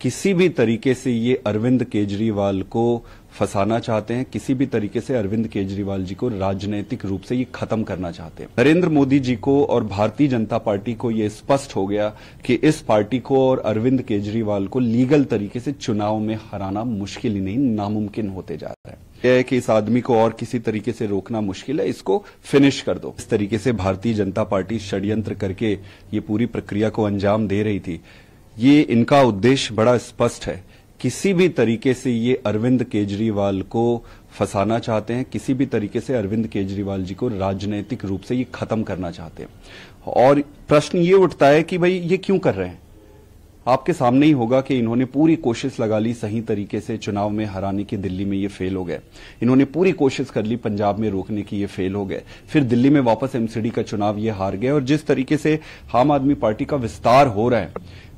किसी भी तरीके से ये अरविंद केजरीवाल को फंसाना चाहते हैं किसी भी तरीके से अरविंद केजरीवाल जी को राजनीतिक रूप से ये खत्म करना चाहते हैं नरेंद्र मोदी जी को और भारतीय जनता पार्टी को ये स्पष्ट हो गया कि इस पार्टी को और अरविंद केजरीवाल को लीगल तरीके से चुनाव में हराना मुश्किल ही नहीं नामुमकिन होते जा रहा है यह है कि इस आदमी को और किसी तरीके से रोकना मुश्किल है इसको फिनिश कर दो इस तरीके से भारतीय जनता पार्टी षड्यंत्र करके ये पूरी प्रक्रिया को अंजाम दे रही थी ये इनका उद्देश्य बड़ा स्पष्ट है किसी भी तरीके से ये अरविंद केजरीवाल को फंसाना चाहते हैं किसी भी तरीके से अरविंद केजरीवाल जी को राजनीतिक रूप से ये खत्म करना चाहते हैं और प्रश्न ये उठता है कि भाई ये क्यों कर रहे हैं आपके सामने ही होगा कि इन्होंने पूरी कोशिश लगा ली सही तरीके से चुनाव में हराने की दिल्ली में ये फेल हो गए इन्होंने पूरी कोशिश कर ली पंजाब में रोकने की ये फेल हो गए फिर दिल्ली में वापस एमसीडी का चुनाव ये हार गए और जिस तरीके से आम आदमी पार्टी का विस्तार हो रहा है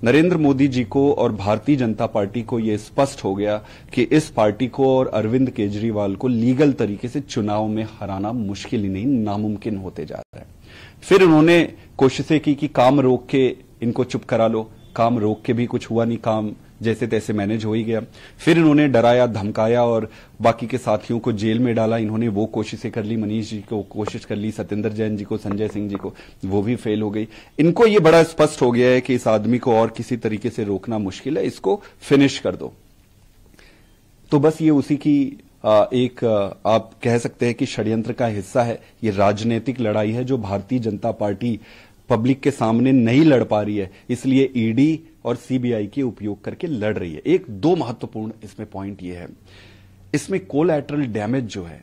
नरेंद्र मोदी जी को और भारतीय जनता पार्टी को यह स्पष्ट हो गया कि इस पार्टी को और अरविंद केजरीवाल को लीगल तरीके से चुनाव में हराना मुश्किल ही नहीं नामुमकिन होते जा रहा है फिर उन्होंने कोशिशें की कि काम रोक के इनको चुप करा लो काम रोक के भी कुछ हुआ नहीं काम जैसे तैसे मैनेज हो ही गया फिर इन्होंने डराया धमकाया और बाकी के साथियों को जेल में डाला इन्होंने वो कोशिशें कर ली मनीष जी को कोशिश कर ली सत्येंद्र जैन जी को संजय सिंह जी को वो भी फेल हो गई इनको ये बड़ा स्पष्ट हो गया है कि इस आदमी को और किसी तरीके से रोकना मुश्किल है इसको फिनिश कर दो तो बस ये उसी की एक आप कह सकते हैं कि षड्यंत्र का हिस्सा है ये राजनीतिक लड़ाई है जो भारतीय जनता पार्टी पब्लिक के सामने नहीं लड़ पा रही है इसलिए ईडी और सीबीआई के उपयोग करके लड़ रही है एक दो महत्वपूर्ण इसमें पॉइंट यह है इसमें कोलैटरल डैमेज जो है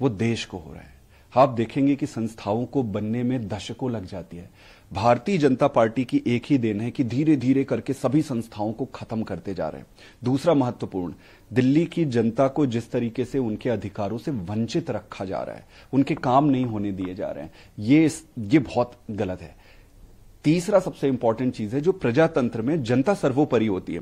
वो देश को हो रहा है आप देखेंगे कि संस्थाओं को बनने में दशकों लग जाती है भारतीय जनता पार्टी की एक ही देन है कि धीरे धीरे करके सभी संस्थाओं को खत्म करते जा रहे हैं दूसरा महत्वपूर्ण दिल्ली की जनता को जिस तरीके से उनके अधिकारों से वंचित रखा जा रहा है उनके काम नहीं होने दिए जा रहे हैं ये ये बहुत गलत है तीसरा सबसे इंपॉर्टेंट चीज है जो प्रजातंत्र में जनता सर्वोपरि होती है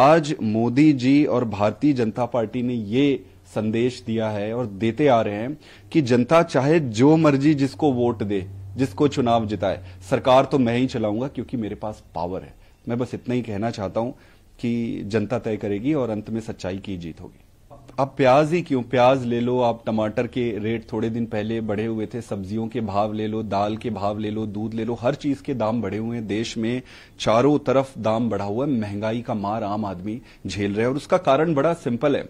आज मोदी जी और भारतीय जनता पार्टी ने ये संदेश दिया है और देते आ रहे हैं कि जनता चाहे जो मर्जी जिसको वोट दे जिसको चुनाव जिताए सरकार तो मैं ही चलाऊंगा क्योंकि मेरे पास पावर है मैं बस इतना ही कहना चाहता हूं कि जनता तय करेगी और अंत में सच्चाई की जीत होगी आप प्याज ही क्यों प्याज ले लो आप टमाटर के रेट थोड़े दिन पहले बढ़े हुए थे सब्जियों के भाव ले लो दाल के भाव ले लो दूध ले लो हर चीज के दाम बढ़े हुए हैं देश में चारों तरफ दाम बढ़ा हुआ है महंगाई का मार आम आदमी झेल रहे हैं और उसका कारण बड़ा सिंपल है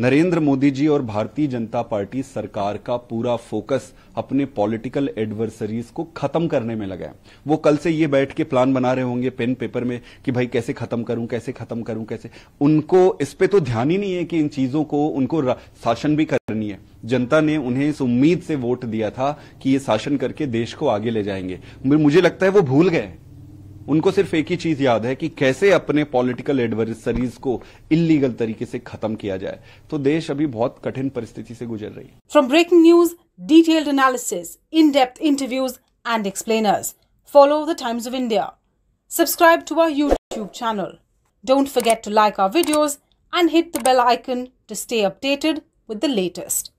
नरेंद्र मोदी जी और भारतीय जनता पार्टी सरकार का पूरा फोकस अपने पॉलिटिकल एडवर्सरीज को खत्म करने में लगा है वो कल से ये बैठ के प्लान बना रहे होंगे पेन पेपर में कि भाई कैसे खत्म करूं कैसे खत्म करूं कैसे उनको इस पे तो ध्यान ही नहीं है कि इन चीजों को उनको शासन भी करनी है जनता ने उन्हें इस उम्मीद से वोट दिया था कि ये शासन करके देश को आगे ले जाएंगे मुझे लगता है वो भूल गए उनको सिर्फ एक ही चीज याद है कि कैसे अपने पॉलिटिकल एडवर्सरीज को इलीगल तरीके से खत्म किया जाए तो देश अभी बहुत कठिन परिस्थिति से गुजर रही है from breaking news detailed analysis in depth interviews and explainers follow the Times of India subscribe to our YouTube channel don't forget to like our videos and hit the bell icon to stay updated with the latest